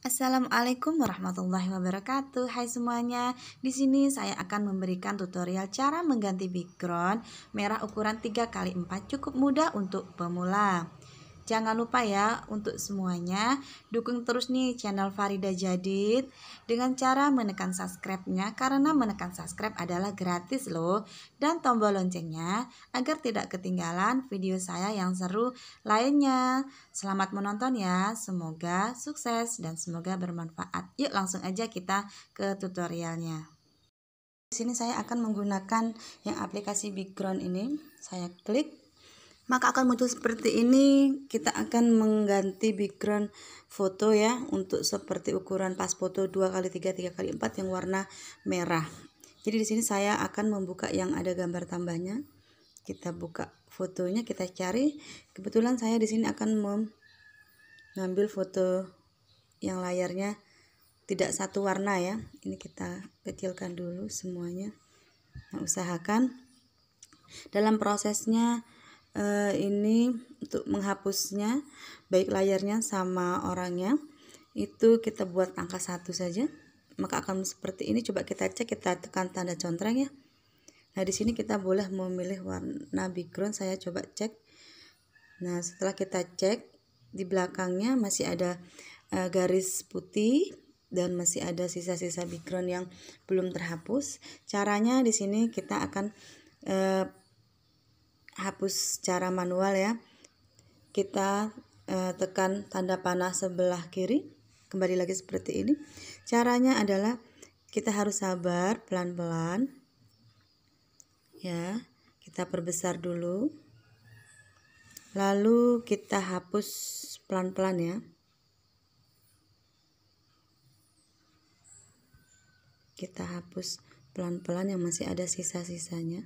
Assalamualaikum warahmatullahi wabarakatuh. Hai semuanya. Di sini saya akan memberikan tutorial cara mengganti background merah ukuran 3 x 4 cukup mudah untuk pemula. Jangan lupa ya untuk semuanya dukung terus nih channel Farida Jadid dengan cara menekan subscribe-nya karena menekan subscribe adalah gratis loh dan tombol loncengnya agar tidak ketinggalan video saya yang seru lainnya. Selamat menonton ya, semoga sukses dan semoga bermanfaat. Yuk langsung aja kita ke tutorialnya. Di sini saya akan menggunakan yang aplikasi background ini. Saya klik maka akan muncul seperti ini kita akan mengganti background foto ya untuk seperti ukuran pas foto 2x3 3x4 yang warna merah jadi di sini saya akan membuka yang ada gambar tambahnya kita buka fotonya kita cari kebetulan saya di sini akan mengambil foto yang layarnya tidak satu warna ya ini kita kecilkan dulu semuanya nah, usahakan dalam prosesnya uh, ini untuk menghapusnya baik layarnya sama orangnya itu kita buat angka satu saja maka akan seperti ini coba kita cek kita tekan tanda contreng ya nah di sini kita boleh memilih warna background saya coba cek nah setelah kita cek di belakangnya masih ada uh, garis putih dan masih ada sisa-sisa background yang belum terhapus caranya di sini kita akan uh, hapus secara manual ya kita eh, tekan tanda panah sebelah kiri kembali lagi seperti ini caranya adalah kita harus sabar pelan-pelan ya kita perbesar dulu lalu kita hapus pelan-pelan ya kita hapus pelan-pelan yang masih ada sisa-sisanya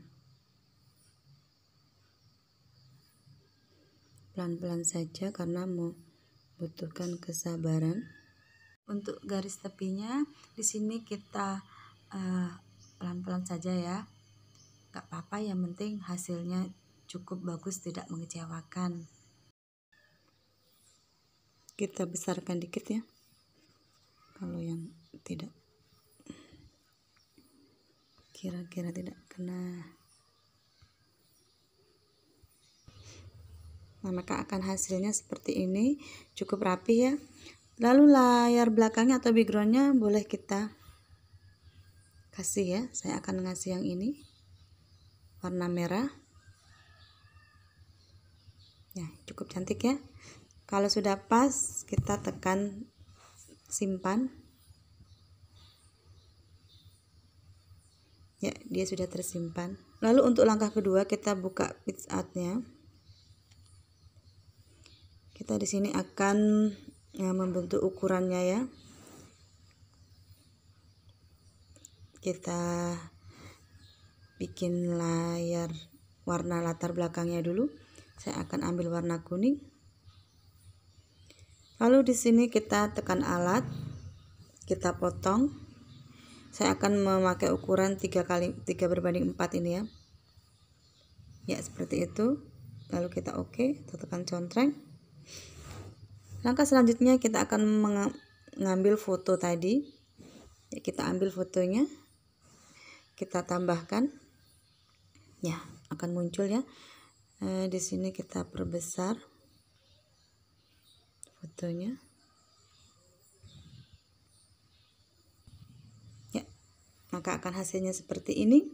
pelan-pelan saja karena membutuhkan kesabaran untuk garis tepinya di sini kita eh, pelan-pelan uh, saja ya gak apa-apa yang penting hasilnya cukup bagus tidak mengecewakan kita besarkan dikit ya kalau yang tidak kira-kira tidak kena Nah, maka akan hasilnya seperti ini, cukup rapi ya. Lalu layar belakangnya atau backgroundnya boleh kita kasih ya. Saya akan ngasih yang ini, warna merah. Ya, cukup cantik ya. Kalau sudah pas, kita tekan simpan. Ya, dia sudah tersimpan. Lalu untuk langkah kedua kita buka pitch art-nya kita di sini akan ya, membentuk ukurannya ya kita bikin layar warna latar belakangnya dulu saya akan ambil warna kuning lalu di sini kita tekan alat kita potong saya akan memakai ukuran 3 kali 3 berbanding 4 ini ya ya seperti itu lalu kita oke okay, kita tekan contreng Langkah selanjutnya kita akan mengambil foto tadi. Ya, kita ambil fotonya. Kita tambahkan. Ya, akan muncul ya. E, di sini kita perbesar fotonya. Ya, maka akan hasilnya seperti ini.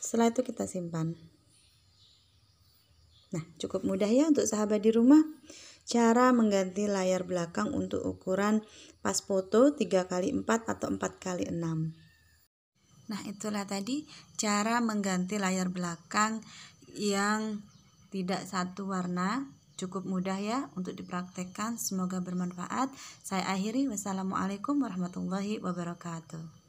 Setelah itu kita simpan. Nah, cukup mudah ya untuk sahabat di rumah. Cara mengganti layar belakang untuk ukuran pas foto 3x4 atau 4x6. Nah, itulah tadi cara mengganti layar belakang yang tidak satu warna. Cukup mudah ya untuk dipraktekkan. Semoga bermanfaat. Saya akhiri. Wassalamualaikum warahmatullahi wabarakatuh.